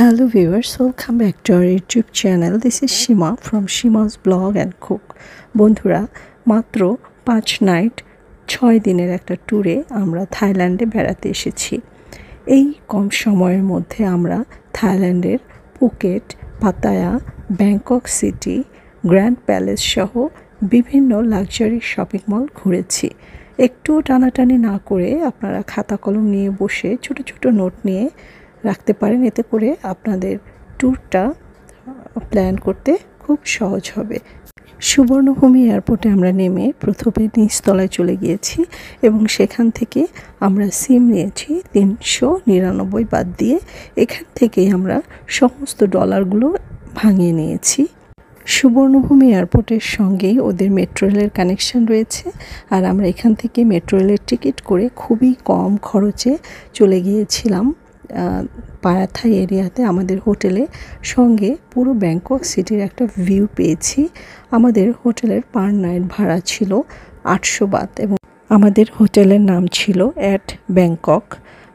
Hello viewers, welcome back to our YouTube channel. This is Shima from Shima's Blog and Cook. বন্ধুরা মাত্র পাঁচ night ছয় দিনের একটা ট্যুরে আমরা থাইল্যান্ডে বেড়াতে এসেছি এই কম সময়ের মধ্যে আমরা থাইল্যান্ডের Phuket Pattaya Bangkok city grand palace সহ বিভিন্ন লাক্সারি শপিং মল ঘুরেছি একটুও টানাটানি না করে আপনারা খাতা কলম নিয়ে বসে ছোট ছোট নোট নিয়ে রাখতে পারেন এতে করে আপনাদের ট্যুরটা প্ল্যান করতে খুব সহজ হবে সুবর্ণভূমি এয়ারপোর্টে আমরা নেমে প্রথমে নিচতলায় চলে গিয়েছি এবং সেখান থেকে আমরা সিম নিয়েছি তিনশো নিরানব্বই বাদ দিয়ে এখান থেকেই আমরা সমস্ত ডলারগুলো ভাঙিয়ে নিয়েছি সুবর্ণভূমি এয়ারপোর্টের সঙ্গেই ওদের মেট্রো রেলের কানেকশন রয়েছে আর আমরা এখান থেকে মেট্রো রেলের টিকিট করে খুবই কম খরচে চলে গিয়েছিলাম পায়াথাই এরিয়াতে আমাদের হোটেলে সঙ্গে পুরো ব্যাংকক সিটির একটা ভিউ পেয়েছি আমাদের হোটেলের পার নাইট ভাড়া ছিল আটশো বাত এবং আমাদের হোটেলের নাম ছিল অ্যাট ব্যাংকক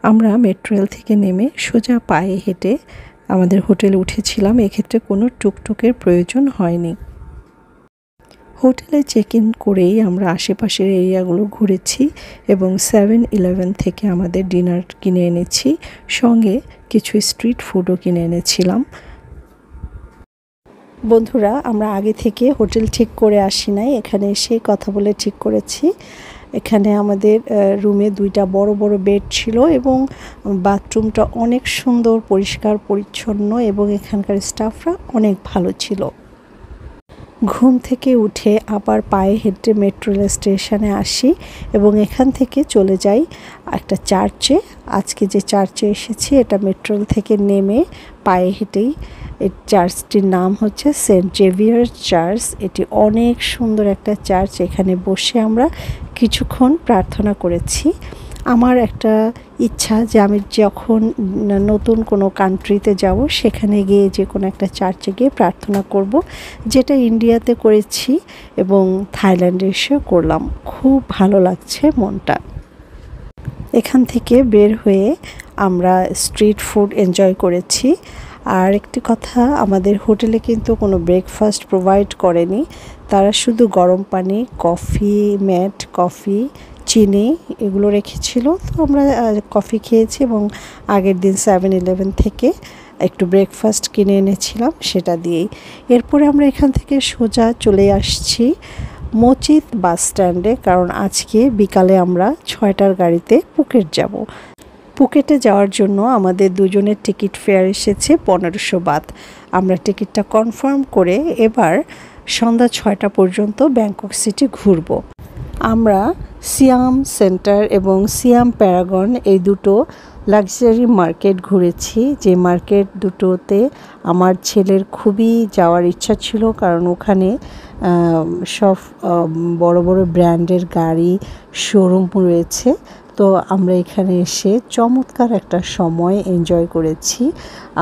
আমরা মেট্রোয়েল থেকে নেমে সোজা পায়ে হেঁটে আমাদের হোটেলে উঠেছিলাম এক্ষেত্রে কোনো টুকটুকের প্রয়োজন হয়নি হোটেলে চেক ইন করেই আমরা আশেপাশের এরিয়াগুলো ঘুরেছি এবং সেভেন ইলেভেন থেকে আমাদের ডিনার কিনে এনেছি সঙ্গে কিছু স্ট্রিট ফুডও কিনে এনেছিলাম বন্ধুরা আমরা আগে থেকে হোটেল ঠিক করে আসি নাই এখানে এসে কথা বলে ঠিক করেছি এখানে আমাদের রুমে দুইটা বড় বড় বেড ছিল এবং বাথরুমটা অনেক সুন্দর পরিষ্কার পরিচ্ছন্ন এবং এখানকার স্টাফরা অনেক ভালো ছিল ঘুম থেকে উঠে আবার পায়ে হেঁটে মেট্রো রেল স্টেশনে আসি এবং এখান থেকে চলে যাই একটা চার্চে আজকে যে চার্চে এসেছি এটা মেট্রোল থেকে নেমে পায়ে হেঁটেই এই চার্চটির নাম হচ্ছে সেন্ট জেভিয়ার চার্চ এটি অনেক সুন্দর একটা চার্চ এখানে বসে আমরা কিছুক্ষণ প্রার্থনা করেছি আমার একটা ইচ্ছা যে আমি যখন নতুন কোনো কান্ট্রিতে যাব সেখানে গিয়ে যে কোনো একটা চার্চে গিয়ে প্রার্থনা করব যেটা ইন্ডিয়াতে করেছি এবং থাইল্যান্ডে এসেও করলাম খুব ভালো লাগছে মনটা এখান থেকে বের হয়ে আমরা স্ট্রিট ফুড এনজয় করেছি আর একটি কথা আমাদের হোটেলে কিন্তু কোনো ব্রেকফাস্ট প্রোভাইড করেনি তারা শুধু গরম পানি কফি ম্যাট কফি চিনি এগুলো রেখেছিল তো আমরা কফি খেয়েছি এবং আগের দিন সেভেন ইলেভেন থেকে একটু ব্রেকফাস্ট কিনে এনেছিলাম সেটা দিয়েই এরপরে আমরা এখান থেকে সোজা চলে আসছি মচিত বাস স্ট্যান্ডে কারণ আজকে বিকালে আমরা ছয়টার গাড়িতে পুকেট যাব পুকেটে যাওয়ার জন্য আমাদের দুজনের টিকিট ফেয়ার এসেছে পনেরোশো বাদ আমরা টিকিটটা কনফার্ম করে এবার সন্ধ্যা ছয়টা পর্যন্ত ব্যাংকক সিটি ঘুরব আমরা সিয়াম সেন্টার এবং সিয়াম প্যারাগন এই দুটো লাক্সারি মার্কেট ঘুরেছি যে মার্কেট দুটোতে আমার ছেলের খুবই যাওয়ার ইচ্ছা ছিল কারণ ওখানে সব বড় বড় ব্র্যান্ডের গাড়ি শোরুম রয়েছে তো আমরা এখানে এসে চমৎকার একটা সময় এনজয় করেছি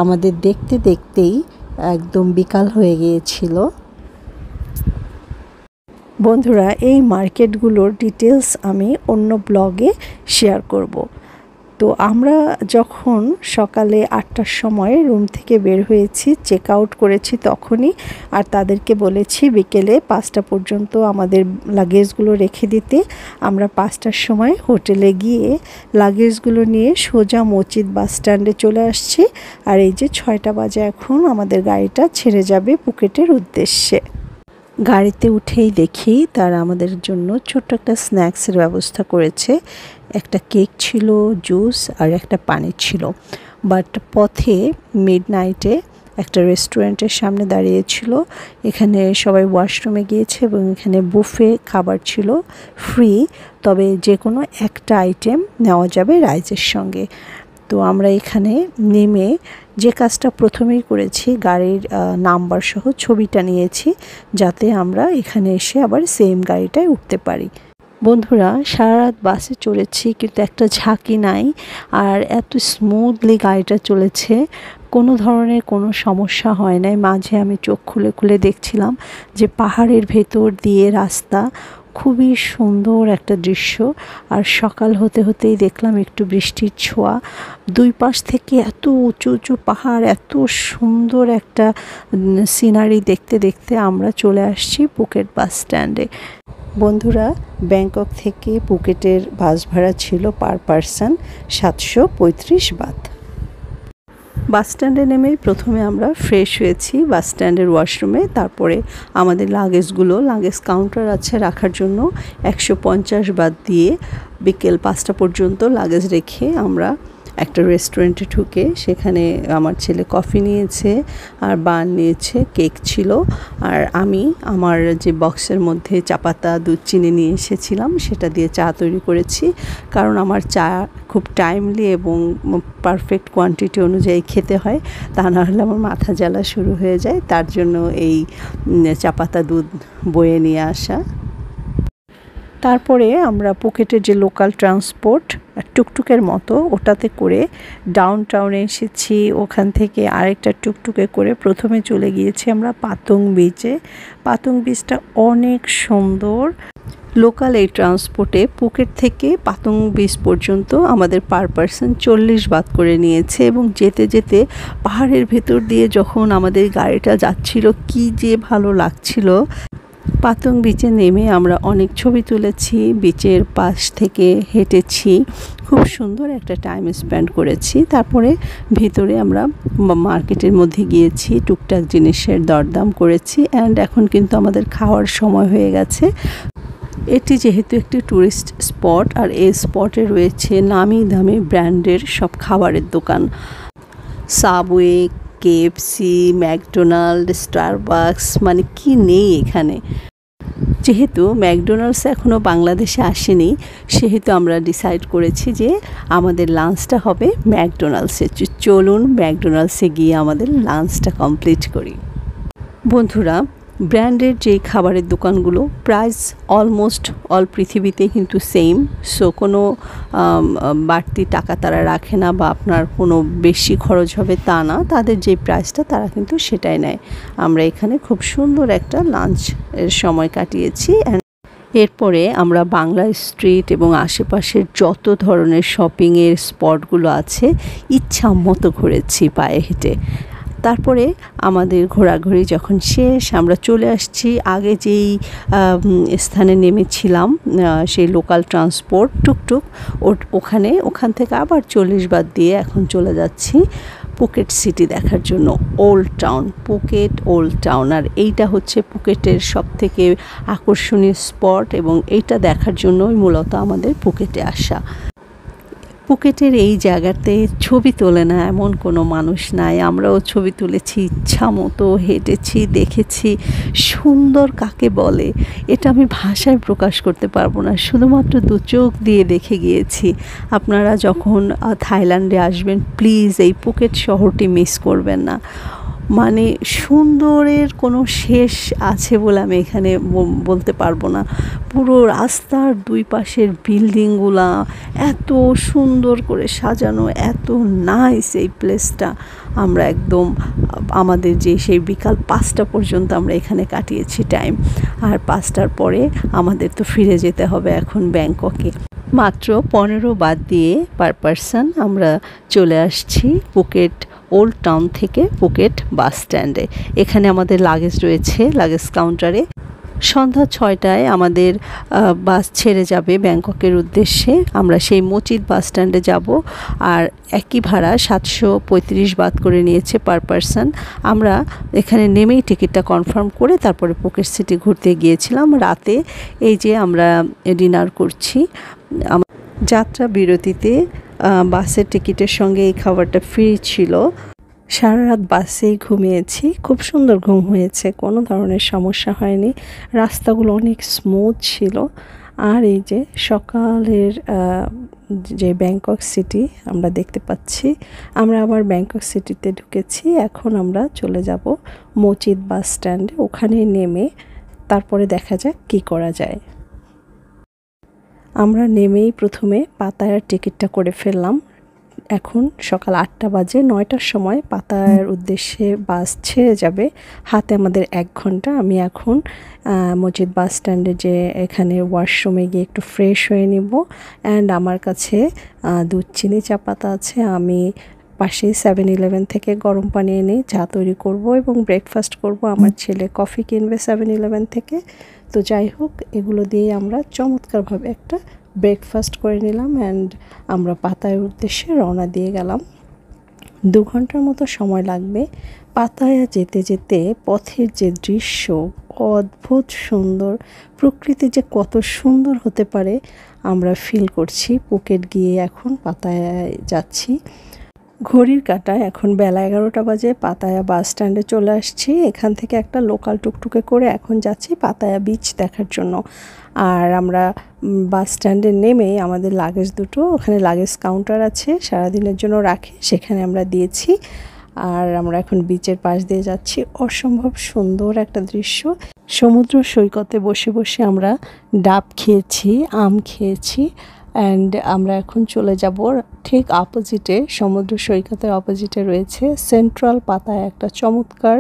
আমাদের দেখতে দেখতেই একদম বিকাল হয়ে গিয়েছিল বন্ধুরা এই মার্কেটগুলোর ডিটেলস আমি অন্য ব্লগে শেয়ার করব। তো আমরা যখন সকালে আটটার সময় রুম থেকে বের হয়েছি চেক আউট করেছি তখনই আর তাদেরকে বলেছি বিকেলে পাঁচটা পর্যন্ত আমাদের লাগেজগুলো রেখে দিতে আমরা পাঁচটার সময় হোটেলে গিয়ে লাগেজগুলো নিয়ে সোজা মসজিদ বাস স্ট্যান্ডে চলে আসছি আর এই যে ছয়টা বাজে এখন আমাদের গাড়িটা ছেড়ে যাবে পুকেটের উদ্দেশ্যে গাড়িতে উঠেই দেখি তারা আমাদের জন্য ছোট্ট একটা স্ন্যাক্সের ব্যবস্থা করেছে একটা কেক ছিল জুস আর একটা পানি ছিল বাট পথে মিড নাইটে একটা রেস্টুরেন্টের সামনে দাঁড়িয়েছিল এখানে সবাই ওয়াশরুমে গিয়েছে এবং এখানে বুফে খাবার ছিল ফ্রি তবে যে কোনো একটা আইটেম নেওয়া যাবে রাইজের সঙ্গে তো আমরা এখানে নেমে যে কাজটা প্রথমেই করেছি গাড়ির নাম্বার সহ ছবিটা নিয়েছি যাতে আমরা এখানে এসে আবার সেম গাড়িটায় উঠতে পারি বন্ধুরা সারা রাত বাসে চলেছি কিন্তু একটা ঝাঁকি নাই আর এত স্মুথলি গাড়িটা চলেছে কোনো ধরনের কোনো সমস্যা হয় নাই মাঝে আমি চোখ খুলে খুলে দেখছিলাম যে পাহাড়ের ভেতর দিয়ে রাস্তা খুবই সুন্দর একটা দৃশ্য আর সকাল হতে হতেই দেখলাম একটু বৃষ্টির ছোঁয়া দুই পাশ থেকে এত উঁচু উঁচু পাহাড় এত সুন্দর একটা সিনারি দেখতে দেখতে আমরা চলে আসছি পুকেট বাস স্ট্যান্ডে বন্ধুরা ব্যাংকক থেকে পুকেটের বাস ভাড়া ছিল পার পারসন সাতশো পঁয়ত্রিশ বাদ বাস স্ট্যান্ডে নেমে প্রথমে আমরা ফ্রেশ হয়েছি বাস স্ট্যান্ডের ওয়াশরুমে তারপরে আমাদের লাগেজগুলো লাগেজ কাউন্টার আছে রাখার জন্য একশো পঞ্চাশ বাদ দিয়ে বিকেল পাঁচটা পর্যন্ত লাগেজ রেখে আমরা একটা রেস্টুরেন্টে ঢুকে সেখানে আমার ছেলে কফি নিয়েছে আর বান নিয়েছে কেক ছিল আর আমি আমার যে বক্সের মধ্যে চাপাতা দুধ চিনি নিয়ে এসেছিলাম সেটা দিয়ে চা তৈরি করেছি কারণ আমার চা খুব টাইমলি এবং পারফেক্ট কোয়ান্টিটি অনুযায়ী খেতে হয় তা না হলে আমার মাথা জ্বালা শুরু হয়ে যায় তার জন্য এই চাপাতা দুধ বয়ে নিয়ে আসা তারপরে আমরা পুকেটের যে লোকাল ট্রান্সপোর্ট টুকটুকের মতো ওটাতে করে ডাউন টাউনে এসেছি ওখান থেকে আরেকটা টুকটুকে করে প্রথমে চলে গিয়েছি আমরা পাতং বিচে পাতং বিচটা অনেক সুন্দর লোকাল এই ট্রান্সপোর্টে পুকেট থেকে পাতং বিচ পর্যন্ত আমাদের পার পারসন চল্লিশ বাদ করে নিয়েছে এবং যেতে যেতে পাহাড়ের ভেতর দিয়ে যখন আমাদের গাড়িটা যাচ্ছিল কি যে ভালো লাগছিল পাতং বিচে নেমে আমরা অনেক ছবি তুলেছি বিচের পাশ থেকে হেঁটেছি খুব সুন্দর একটা টাইম স্পেন্ড করেছি তারপরে ভিতরে আমরা মার্কেটের মধ্যে গিয়েছি টুকটাক জিনিসের দরদাম করেছি অ্যান্ড এখন কিন্তু আমাদের খাওয়ার সময় হয়ে গেছে এটি যেহেতু একটি ট্যুরিস্ট স্পট আর এই স্পটে রয়েছে নামি দামি ব্র্যান্ডের সব খাবারের দোকান সাবওয়ে কেএফসি ম্যাকডোনাল্ড স্টারবাক্স মানে কি নেই এখানে যেহেতু ম্যাকডোনাল্ডস এখনও বাংলাদেশে আসেনি সেহেতু আমরা ডিসাইড করেছি যে আমাদের লাঞ্চটা হবে ম্যাকডোনাল্ডসে চলুন ম্যাকডোনাল্ডসে গিয়ে আমাদের লাঞ্চটা কমপ্লিট করি বন্ধুরা ব্র্যান্ডের যে খাবারের দোকানগুলো প্রাইস অলমোস্ট অল পৃথিবীতে কিন্তু সেম সো কোনো বাড়তি টাকা তারা রাখে না বা আপনার কোনো বেশি খরচ হবে তা না তাদের যে প্রাইসটা তারা কিন্তু সেটাই নেয় আমরা এখানে খুব সুন্দর একটা লাঞ্চ এর সময় কাটিয়েছি এরপরে আমরা বাংলা স্ট্রিট এবং আশেপাশের যত ধরনের শপিংয়ের স্পটগুলো আছে ইচ্ছা মতো ঘুরেছি পায়ে হেঁটে তারপরে আমাদের ঘোরাঘুরি যখন শেষ আমরা চলে আসছি আগে যেই স্থানে নেমেছিলাম সেই লোকাল ট্রান্সপোর্ট টুকটুক ওখানে ওখান থেকে আবার চল্লিশ বাদ দিয়ে এখন চলে যাচ্ছি পুকেট সিটি দেখার জন্য old town Phuket old town আর এইটা হচ্ছে পুকেটের সব থেকে আকর্ষণীয় স্পট এবং এইটা দেখার জন্যই মূলত আমাদের পুকেটে আসা পকেটের এই জায়গাতে ছবি তোলে না এমন কোনো মানুষ নাই আমরাও ছবি তুলেছি ইচ্ছা মতো হেঁটেছি দেখেছি সুন্দর কাকে বলে এটা আমি ভাষায় প্রকাশ করতে পারবো না শুধুমাত্র দু চোখ দিয়ে দেখে গিয়েছি আপনারা যখন থাইল্যান্ডে আসবেন প্লিজ এই পুকেট শহরটি মিস করবেন না মানে সুন্দরের কোনো শেষ আছে বলে আমি এখানে বলতে পারবো না পুরো রাস্তার দুই পাশের বিল্ডিংগুলা এত সুন্দর করে সাজানো এত নাইস এই প্লেসটা আমরা একদম আমাদের যে সেই বিকাল পাঁচটা পর্যন্ত আমরা এখানে কাটিয়েছি টাইম আর পাঁচটার পরে আমাদের তো ফিরে যেতে হবে এখন ব্যাংককে মাত্র পনেরো বাদ দিয়ে পার পারসন আমরা চলে আসছি পুকেট ওল্ড টাউন থেকে পুকেট বাস স্ট্যান্ডে এখানে আমাদের লাগেজ রয়েছে লাগেজ কাউন্টারে সন্ধ্যা ছয়টায় আমাদের বাস ছেড়ে যাবে ব্যাংককের উদ্দেশ্যে আমরা সেই মচিত বাস স্ট্যান্ডে যাব আর একই ভাড়া সাতশো পঁয়ত্রিশ বাদ করে নিয়েছে পার পারসন আমরা এখানে নেমেই টিকিটটা কনফার্ম করে তারপরে পকেট সিটি ঘুরতে গিয়েছিলাম রাতে এই যে আমরা ডিনার করছি যাত্রা বিরতিতে বাসের টিকিটের সঙ্গে এই খাবারটা ফ্রি ছিল সারা রাত বাসেই ঘুমিয়েছি খুব সুন্দর ঘুম হয়েছে কোনো ধরনের সমস্যা হয়নি রাস্তাগুলো অনেক স্মুথ ছিল আর এই যে সকালের যে ব্যাংকক সিটি আমরা দেখতে পাচ্ছি আমরা আবার ব্যাংকক সিটিতে ঢুকেছি এখন আমরা চলে যাব মচিত বাস স্ট্যান্ডে ওখানে নেমে তারপরে দেখা যাক কি করা যায় আমরা নেমেই প্রথমে পাতায়ার টিকিটটা করে ফেললাম এখন সকাল আটটা বাজে নয়টার সময় পাতায়ার উদ্দেশ্যে বাস ছেড়ে যাবে হাতে আমাদের এক ঘন্টা আমি এখন মসজিদ বাস স্ট্যান্ডে যে এখানে ওয়াশরুমে গিয়ে একটু ফ্রেশ হয়ে নিব অ্যান্ড আমার কাছে দুধ চিনি চা পাতা আছে আমি পাশে সেভেন ইলেভেন থেকে গরম পানি এনে চা তৈরি করব এবং ব্রেকফাস্ট করব আমার ছেলে কফি কিনবে সেভেন ইলেভেন থেকে তো যাই হোক এগুলো দিয়ে আমরা চমৎকারভাবে একটা ব্রেকফাস্ট করে নিলাম অ্যান্ড আমরা পাতায় উদ্দেশ্যে রওনা দিয়ে গেলাম দু ঘন্টার মতো সময় লাগবে পাতায়া যেতে যেতে পথের যে দৃশ্য অদ্ভুত সুন্দর প্রকৃতি যে কত সুন্দর হতে পারে আমরা ফিল করছি পুকেট গিয়ে এখন পাতায় যাচ্ছি ঘড়ির কাটা এখন বেলা এগারোটা বাজে পাতায়া বাস স্ট্যান্ডে চলে আসছি এখান থেকে একটা লোকাল টুকটুকে করে এখন যাচ্ছি পাতায়া বিচ দেখার জন্য আর আমরা বাস স্ট্যান্ডে নেমে আমাদের লাগেজ দুটো ওখানে লাগেজ কাউন্টার আছে সারাদিনের জন্য রাখে সেখানে আমরা দিয়েছি আর আমরা এখন বিচের পাশ দিয়ে যাচ্ছি অসম্ভব সুন্দর একটা দৃশ্য সমুদ্র সৈকতে বসে বসে আমরা ডাব খেয়েছি আম খেয়েছি অ্যান্ড আমরা এখন চলে যাব ঠিক অপোজিটে সমুদ্র সৈকতের অপোজিটে রয়েছে সেন্ট্রাল পাতায় একটা চমৎকার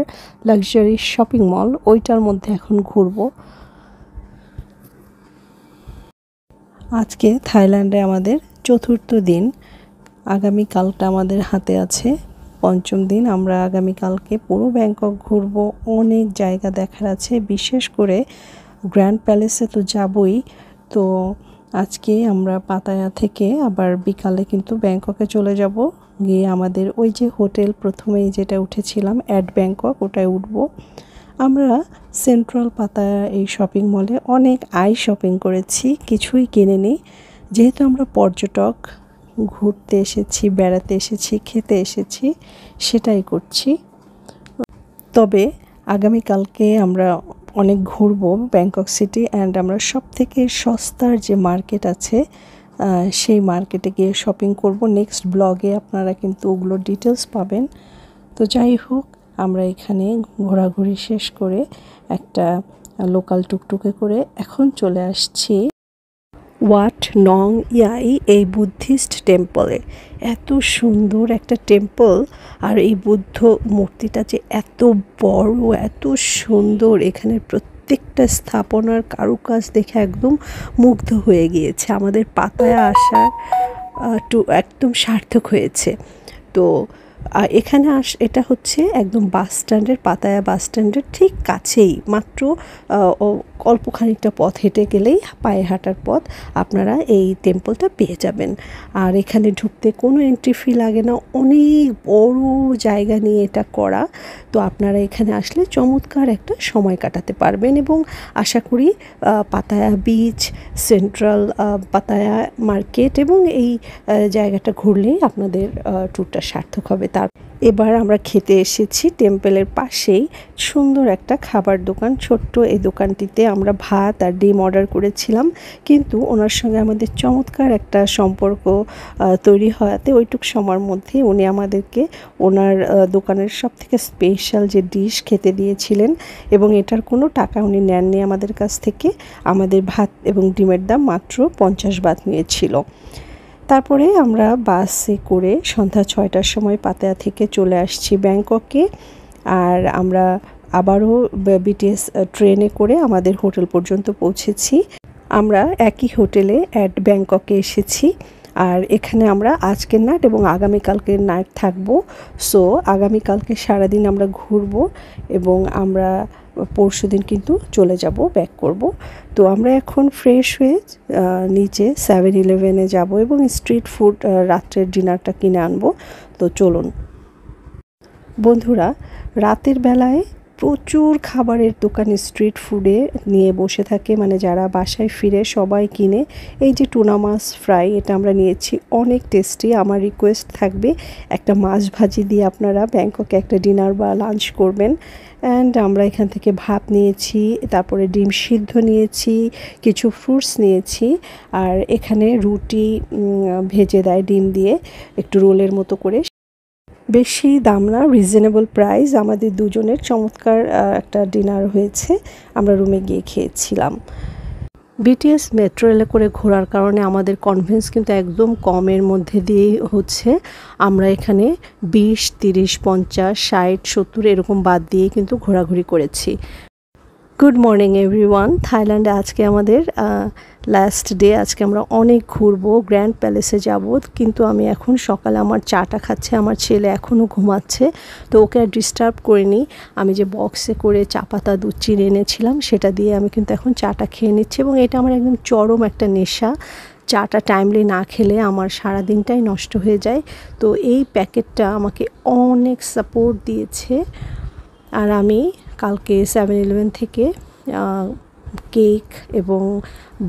লাক্সারি শপিং মল ওইটার মধ্যে এখন ঘুরব আজকে থাইল্যান্ডে আমাদের চতুর্থ দিন আগামীকালটা আমাদের হাতে আছে পঞ্চম দিন আমরা আগামীকালকে পুরো ব্যাংকক ঘুরব অনেক জায়গা দেখার আছে বিশেষ করে গ্র্যান্ড প্যালেসে তো যাবই তো আজকে আমরা পাতায়া থেকে আবার বিকালে কিন্তু ব্যাংককে চলে যাব গিয়ে আমাদের ওই যে হোটেল প্রথমেই যেটা উঠেছিলাম অ্যাড ব্যাংকক ওটায় উঠব আমরা সেন্ট্রাল পাতায়া এই শপিং মলে অনেক আই শপিং করেছি কিছুই কিনে নিই যেহেতু আমরা পর্যটক ঘুরতে এসেছি বেড়াতে এসেছি খেতে এসেছি সেটাই করছি তবে আগামীকালকে আমরা অনেক ঘুরবো ব্যাংকক সিটি অ্যান্ড আমরা সব থেকে সস্তার যে মার্কেট আছে সেই মার্কেটে গিয়ে শপিং করব নেক্সট ব্লগে আপনারা কিন্তু ওগুলো ডিটেলস পাবেন তো যাই হোক আমরা এখানে ঘোরাঘুরি শেষ করে একটা লোকাল টুকটুকে করে এখন চলে আসছি ওয়াট নং ইয়াই এই বুদ্ধিস্ট টেম্পলে এত সুন্দর একটা টেম্পল আর এই বুদ্ধ মূর্তিটা যে এত বড় এত সুন্দর এখানে প্রত্যেকটা স্থাপনার কারুকাজ দেখে একদম মুগ্ধ হয়ে গিয়েছে আমাদের পাতায় আসার টু একদম সার্থক হয়েছে তো এখানে আস এটা হচ্ছে একদম বাস স্ট্যান্ডের পাতায়া বাস স্ট্যান্ডের ঠিক কাছেই মাত্র অল্প খানিকটা পথ হেঁটে গেলেই পায়ে হাঁটার পথ আপনারা এই টেম্পলটা পেয়ে যাবেন আর এখানে ঢুকতে কোনো এন্ট্রি ফি লাগে না অনেক বড় জায়গা নিয়ে এটা করা তো আপনারা এখানে আসলে চমৎকার একটা সময় কাটাতে পারবেন এবং আশা করি Pattaya beach central Pattaya market এবং এই জায়গাটা ঘুরলেই আপনাদের ট্যুরটা সার্থক হবে তার এবার আমরা খেতে এসেছি টেম্পেলের পাশেই সুন্দর একটা খাবার দোকান ছোট্ট এই দোকানটিতে আমরা ভাত আর ডিম অর্ডার করেছিলাম কিন্তু ওনার সঙ্গে আমাদের চমৎকার একটা সম্পর্ক তৈরি হওয়াতে ওইটুক সময়ের মধ্যে উনি আমাদেরকে ওনার দোকানের সব থেকে স্পেশাল যে ডিশ খেতে দিয়েছিলেন এবং এটার কোনো টাকা উনি নেননি আমাদের কাছ থেকে আমাদের ভাত এবং ডিমের দাম মাত্র পঞ্চাশ বাত নিয়েছিল তারপরে আমরা বাসে করে সন্ধ্যা ছয়টার সময় পাতায়া থেকে চলে আসছি ব্যাংককে আর আমরা আবারও বিটিএস ট্রেনে করে আমাদের হোটেল পর্যন্ত পৌঁছেছি আমরা একই হোটেলে অ্যাট ব্যাংককে এসেছি আর এখানে আমরা আজকের নাইট এবং আগামীকালকের নাইট থাকবো সো আগামীকালকে সারাদিন আমরা ঘুরবো এবং আমরা পরশু দিন কিন্তু চলে যাব ব্যাক করব তো আমরা এখন ফ্রেশ হয়ে নিচে সেভেন ইলেভেনে যাব এবং স্ট্রিট ফুড রাত্রের ডিনারটা কিনে আনবো তো চলুন বন্ধুরা রাতের বেলায় প্রচুর খাবারের দোকান স্ট্রিট ফুডে নিয়ে বসে থাকে মানে যারা বাসায় ফিরে সবাই কিনে এই যে টুনা মাছ ফ্রাই এটা আমরা নিয়েছি অনেক টেস্টি আমার রিকোয়েস্ট থাকবে একটা মাছ ভাজি দিয়ে আপনারা ব্যাংককে একটা ডিনার বা লাঞ্চ করবেন অ্যান্ড আমরা এখান থেকে ভাত নিয়েছি তারপরে ডিম সিদ্ধ নিয়েছি কিছু ফ্রুটস নিয়েছি আর এখানে রুটি ভেজে দেয় ডিম দিয়ে একটু রোলের মতো করে বেশি দাম না রিজনেবল প্রাইস আমাদের দুজনের চমৎকার একটা ডিনার হয়েছে আমরা রুমে গিয়ে খেয়েছিলাম বিটিএস মেট্রো রেলে করে ঘোরার কারণে আমাদের কনভেন্স কিন্তু একদম কমের মধ্যে দিয়ে হচ্ছে আমরা এখানে বিশ তিরিশ পঞ্চাশ ষাট সত্তর এরকম বাদ দিয়ে কিন্তু ঘোরাঘুরি করেছি গুড মর্নিং এভরিওয়ান থাইল্যান্ডে আজকে আমাদের লাস্ট ডে আজকে আমরা অনেক ঘুরবো গ্র্যান্ড প্যালেসে যাব কিন্তু আমি এখন সকালে আমার চাটা খাচ্ছে আমার ছেলে এখনও ঘুমাচ্ছে তো ওকে আর ডিস্টার্ব করিনি আমি যে বক্সে করে চা পাতা দুধ চিনে এনেছিলাম সেটা দিয়ে আমি কিন্তু এখন চাটা খেয়ে নিচ্ছি এবং এটা আমার একদম চরম একটা নেশা চাটা টাইমলি না খেলে আমার সারা দিনটাই নষ্ট হয়ে যায় তো এই প্যাকেটটা আমাকে অনেক সাপোর্ট দিয়েছে আর আমি কালকে সেভেন ইলেভেন থেকে কেক এবং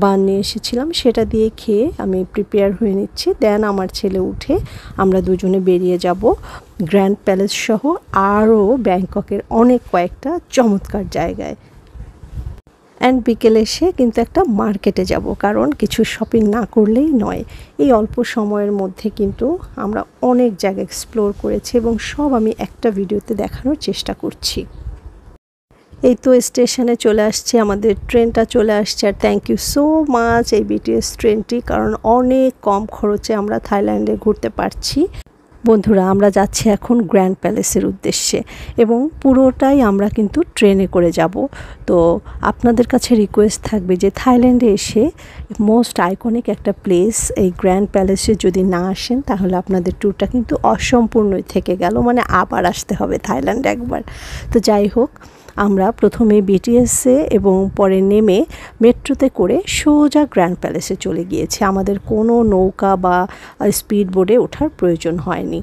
বান নিয়ে এসেছিলাম সেটা দিয়ে খেয়ে আমি প্রিপেয়ার হয়ে নিচ্ছি দেন আমার ছেলে উঠে আমরা দুজনে বেরিয়ে যাব গ্র্যান্ড প্যালেস সহ আরও ব্যাংককের অনেক কয়েকটা চমৎকার জায়গায় অ্যান্ড বিকেলে এসে কিন্তু একটা মার্কেটে যাব কারণ কিছু শপিং না করলেই নয় এই অল্প সময়ের মধ্যে কিন্তু আমরা অনেক জায়গা এক্সপ্লোর করেছি এবং সব আমি একটা ভিডিওতে দেখানোর চেষ্টা করছি এই তো স্টেশনে চলে আসছে আমাদের ট্রেনটা চলে আসছে আর থ্যাংক ইউ সো মাচ এই বিটিএস ট্রেনটি কারণ অনেক কম খরচে আমরা থাইল্যান্ডে ঘুরতে পারছি বন্ধুরা আমরা যাচ্ছি এখন গ্র্যান্ড প্যালেসের উদ্দেশ্যে এবং পুরোটাই আমরা কিন্তু ট্রেনে করে যাব তো আপনাদের কাছে রিকোয়েস্ট থাকবে যে থাইল্যান্ডে এসে মোস্ট আইকনিক একটা প্লেস এই গ্র্যান্ড প্যালেসে যদি না আসেন তাহলে আপনাদের ট্যুরটা কিন্তু অসম্পূর্ণই থেকে গেল মানে আবার আসতে হবে থাইল্যান্ড একবার তো যাই হোক আমরা প্রথমে বিটিএসে এবং পরে নেমে মেট্রোতে করে সোজা গ্র্যান্ড প্যালেসে চলে গিয়েছি আমাদের কোনো নৌকা বা স্পিড বোর্ডে ওঠার প্রয়োজন হয়নি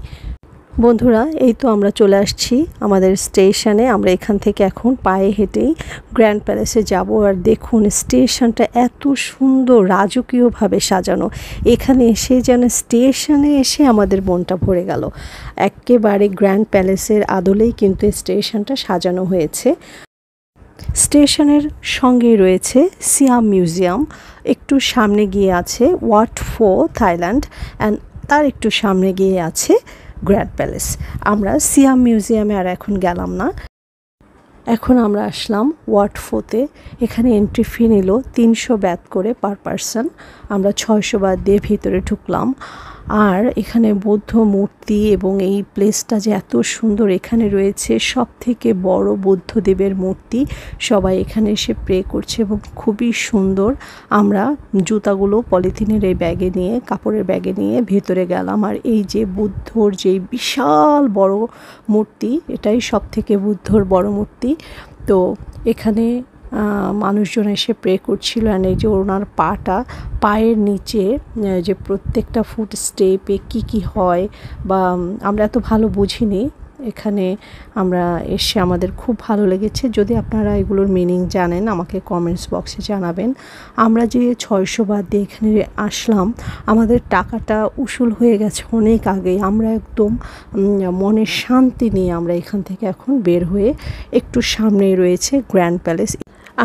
বন্ধুরা এই তো আমরা চলে আসছি আমাদের স্টেশনে আমরা এখান থেকে এখন পায়ে হেঁটেই গ্র্যান্ড প্যালেসে যাব আর দেখুন স্টেশনটা এত সুন্দর রাজকীয়ভাবে সাজানো এখানে এসে যেন স্টেশনে এসে আমাদের মনটা ভরে গেল একেবারে গ্র্যান্ড প্যালেসের আদলেই কিন্তু স্টেশনটা সাজানো হয়েছে স্টেশনের সঙ্গেই রয়েছে সিয়াম মিউজিয়াম একটু সামনে গিয়ে আছে ওয়াট ফো থাইল্যান্ড অ্যান্ড তার একটু সামনে গিয়ে আছে গ্র্যান্ড প্যালেস আমরা সিয়াম মিউজিয়ামে আর এখন গেলাম না এখন আমরা আসলাম ওয়ার্ড ফোতে এখানে এন্ট্রি ফি নিল তিনশো ব্যাত করে পার পারসন আমরা ছয়শো বাদ দিয়ে ভিতরে ঢুকলাম আর এখানে বৌদ্ধ মূর্তি এবং এই প্লেসটা যে এত সুন্দর এখানে রয়েছে সব থেকে বড় বুদ্ধদেবের মূর্তি সবাই এখানে এসে প্রে করছে এবং খুবই সুন্দর আমরা জুতাগুলো পলিথিনের এই ব্যাগে নিয়ে কাপড়ের ব্যাগে নিয়ে ভেতরে গেলাম আর এই যে বুদ্ধর যে বিশাল বড় মূর্তি এটাই সব থেকে বুদ্ধর বড় মূর্তি তো এখানে মানুষজন এসে প্রে করছিল অ্যান্ড এই যে ওনার পাটা পায়ের নিচে যে প্রত্যেকটা ফুট স্টেপে কি কি হয় বা আমরা এত ভালো বুঝিনি এখানে আমরা এসে আমাদের খুব ভালো লেগেছে যদি আপনারা এগুলোর মিনিং জানেন আমাকে কমেন্টস বক্সে জানাবেন আমরা যে ছয়শো বাদ দিয়ে এখানে আসলাম আমাদের টাকাটা উসুল হয়ে গেছে অনেক আগে আমরা একদম মনের শান্তি নিয়ে আমরা এখান থেকে এখন বের হয়ে একটু সামনেই রয়েছে গ্র্যান্ড প্যালেস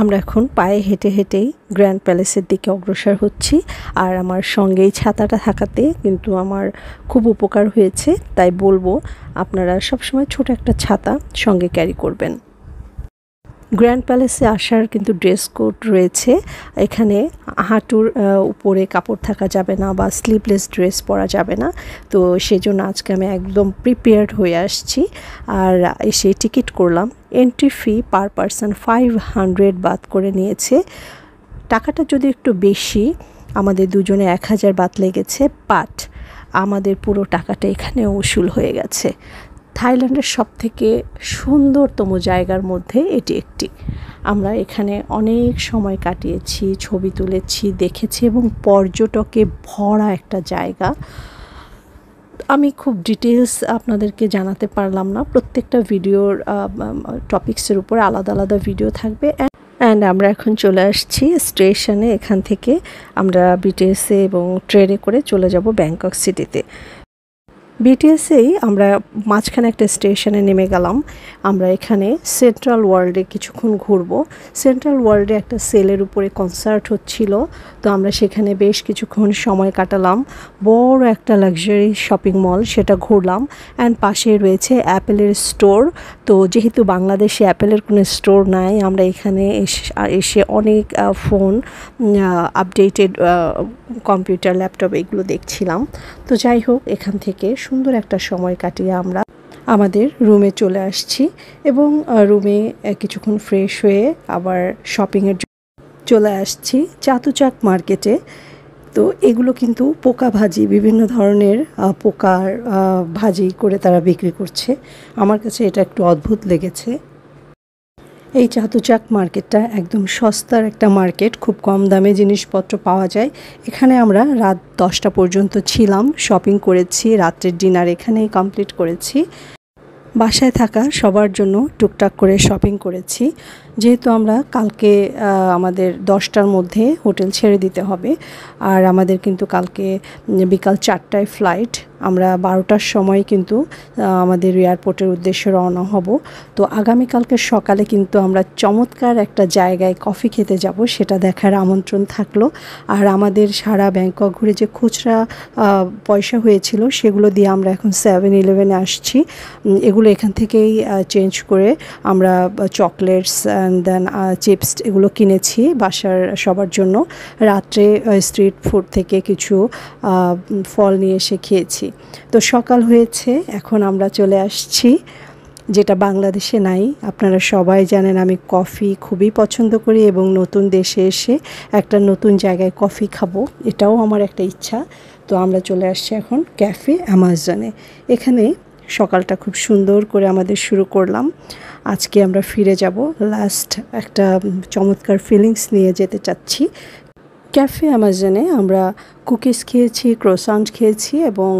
আমরা এখন পায়ে হেঁটে হেঁটেই গ্র্যান্ড প্যালেসের দিকে অগ্রসর হচ্ছি আর আমার সঙ্গেই ছাতাটা থাকাতে কিন্তু আমার খুব উপকার হয়েছে তাই বলবো আপনারা সবসময় ছোট একটা ছাতা সঙ্গে ক্যারি করবেন গ্র্যান্ড প্যালেসে আসার কিন্তু ড্রেস কোড রয়েছে এখানে হাঁটুর উপরে কাপড় থাকা যাবে না বা স্লিভলেস ড্রেস পরা যাবে না তো সেজন্য আজকে আমি একদম প্রিপেয়ার্ড হয়ে আসছি আর এসে টিকিট করলাম entry fee per person five hundred বাদ করে নিয়েছে টাকাটা যদি একটু বেশি আমাদের দুজনে এক হাজার বাদ লেগেছে বাট আমাদের পুরো টাকাটা এখানে উসুল হয়ে গেছে থাইল্যান্ডের সবথেকে সুন্দরতম জায়গার মধ্যে এটি একটি আমরা এখানে অনেক সময় কাটিয়েছি ছবি তুলেছি দেখেছি এবং পর্যটকে ভরা একটা জায়গা আমি খুব ডিটেলস আপনাদেরকে জানাতে পারলাম না প্রত্যেকটা ভিডিওর টপিক্সের উপর আলাদা আলাদা ভিডিও থাকবে অ্যান্ড আমরা এখন চলে আসছি স্টেশনে এখান থেকে আমরা বিটিএসে এবং ট্রেনে করে চলে যাব ব্যাংকক সিটিতে বিটিএসেই আমরা মাঝখানে একটা স্টেশনে নেমে গেলাম আমরা এখানে সেন্ট্রাল ওয়ার্ল্ডে কিছুক্ষণ ঘুরব সেন্ট্রাল ওয়ার্ল্ডে একটা সেলের উপরে কনসার্ট হচ্ছিল তো আমরা সেখানে বেশ কিছুক্ষণ সময় কাটালাম বড় একটা লাক্সারি শপিং মল সেটা ঘুরলাম অ্যান্ড পাশে রয়েছে অ্যাপেলের স্টোর তো যেহেতু বাংলাদেশে অ্যাপেলের কোনো স্টোর নাই আমরা এখানে এসে অনেক ফোন আপডেটেড কম্পিউটার ল্যাপটপ এগুলো দেখছিলাম তো যাই হোক এখান থেকে সুন্দর একটা সময় কাটিয়ে আমরা আমাদের রুমে চলে আসছি এবং রুমে কিছুক্ষণ ফ্রেশ হয়ে আবার শপিংয়ের চলে আসছি চাতুচাক মার্কেটে তো এগুলো কিন্তু পোকা ভাজি বিভিন্ন ধরনের পোকার ভাজি করে তারা বিক্রি করছে আমার কাছে এটা একটু অদ্ভুত লেগেছে এই চাতুচাক মার্কেটটা একদম সস্তার একটা মার্কেট খুব কম দামে জিনিসপত্র পাওয়া যায় এখানে আমরা রাত দশটা পর্যন্ত ছিলাম শপিং করেছি রাত্রের ডিনার এখানেই কমপ্লিট করেছি বাসায় থাকা সবার জন্য টুকটাক করে শপিং করেছি যেহেতু আমরা কালকে আমাদের দশটার মধ্যে হোটেল ছেড়ে দিতে হবে আর আমাদের কিন্তু কালকে বিকাল চারটায় ফ্লাইট আমরা বারোটার সময় কিন্তু আমাদের এয়ারপোর্টের উদ্দেশ্যে রওনা হব তো আগামীকালকে সকালে কিন্তু আমরা চমৎকার একটা জায়গায় কফি খেতে যাব সেটা দেখার আমন্ত্রণ থাকলো আর আমাদের সারা ব্যাংকক ঘুরে যে খুচরা পয়সা হয়েছিল সেগুলো দিয়ে আমরা এখন সেভেন ইলেভেনে আসছি এগুলো এখান থেকেই চেঞ্জ করে আমরা চকলেটস অ্যান্ড দেন চিপস এগুলো কিনেছি বাসার সবার জন্য রাত্রে স্ট্রিট ফুড থেকে কিছু ফল নিয়ে এসে খেয়েছি তো সকাল হয়েছে এখন আমরা চলে আসছি যেটা বাংলাদেশে নাই আপনারা সবাই জানেন আমি কফি খুবই পছন্দ করি এবং নতুন দেশে এসে একটা নতুন জায়গায় কফি খাবো এটাও আমার একটা ইচ্ছা তো আমরা চলে আসছি এখন ক্যাফে অ্যামাজনে এখানে সকালটা খুব সুন্দর করে আমাদের শুরু করলাম আজকে আমরা ফিরে যাব লাস্ট একটা চমৎকার ফিলিংস নিয়ে যেতে চাচ্ছি ক্যাফে আমাজনে আমরা কুকিজ খেয়েছি ক্রোসান্ট খেয়েছি এবং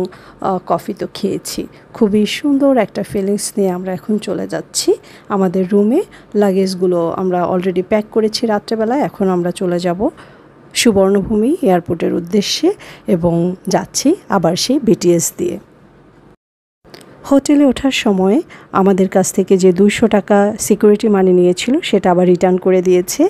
কফি তো খেয়েছি খুবই সুন্দর একটা ফিলিংস নিয়ে আমরা এখন চলে যাচ্ছি আমাদের রুমে লাগেজগুলো আমরা অলরেডি প্যাক করেছি রাত্রেবেলায় এখন আমরা চলে যাব সুবর্ণভূমি এয়ারপোর্টের উদ্দেশ্যে এবং যাচ্ছি আবার সেই বিটিএস দিয়ে হোটেলে ওঠার সময় আমাদের কাছ থেকে যে দুশো টাকা সিকিউরিটি মানি নিয়েছিল সেটা আবার রিটার্ন করে দিয়েছে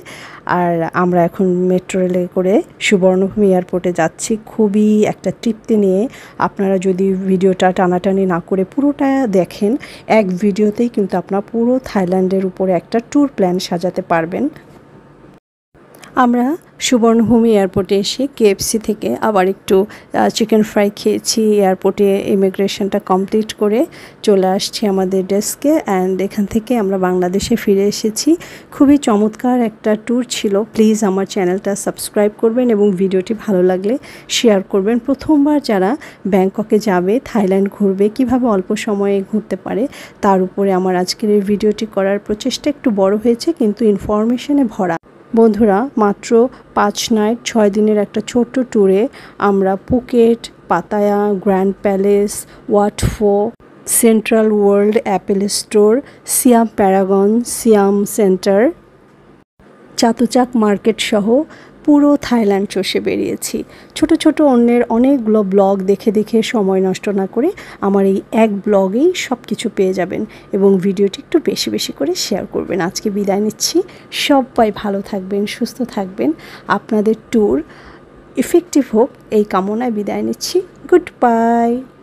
আর আমরা এখন মেট্রো রেলে করে সুবর্ণভূমি এয়ারপোর্টে যাচ্ছি খুবই একটা তৃপ্তি নিয়ে আপনারা যদি ভিডিওটা টানাটানি না করে পুরোটা দেখেন এক ভিডিওতেই কিন্তু আপনার পুরো থাইল্যান্ডের উপরে একটা ট্যুর প্ল্যান সাজাতে পারবেন আমরা সুবর্ণভূমি এয়ারপোর্টে এসে কেএফসি থেকে আবার একটু চিকেন ফ্রাই খেয়েছি এয়ারপোর্টে ইমিগ্রেশনটা কমপ্লিট করে চলে আসছি আমাদের ডেস্কে অ্যান্ড এখান থেকে আমরা বাংলাদেশে ফিরে এসেছি খুবই চমৎকার একটা ট্যুর ছিল প্লিজ আমার চ্যানেলটা সাবস্ক্রাইব করবেন এবং ভিডিওটি ভালো লাগলে শেয়ার করবেন প্রথমবার যারা ব্যাংককে যাবে থাইল্যান্ড ঘুরবে কিভাবে অল্প সময়ে ঘুরতে পারে তার উপরে আমার আজকের এই ভিডিওটি করার প্রচেষ্টা একটু বড় হয়েছে কিন্তু ইনফরমেশনে ভরা বন্ধুরা মাত্র পাঁচ নাইট ছয় দিনের একটা ছোট্ট ট্যুরে আমরা Phuket Pattaya grand palace Wat Pho central world apple store Siam Paragon Siam Centre Chatuchak market সহ পুরো থাইল্যান্ড চষে বেরিয়েছি ছোট ছোট অন্যের অনেকগুলো ব্লগ দেখে দেখে সময় নষ্ট না করে আমার এই এক ব্লগেই সব কিছু পেয়ে যাবেন এবং ভিডিওটি একটু বেশি বেশি করে শেয়ার করবেন আজকে বিদায় নিচ্ছি সবাই ভালো থাকবেন সুস্থ থাকবেন আপনাদের ট্যুর ইফেক্টিভ হোক এই কামনায় বিদায় নিচ্ছি গুড বাই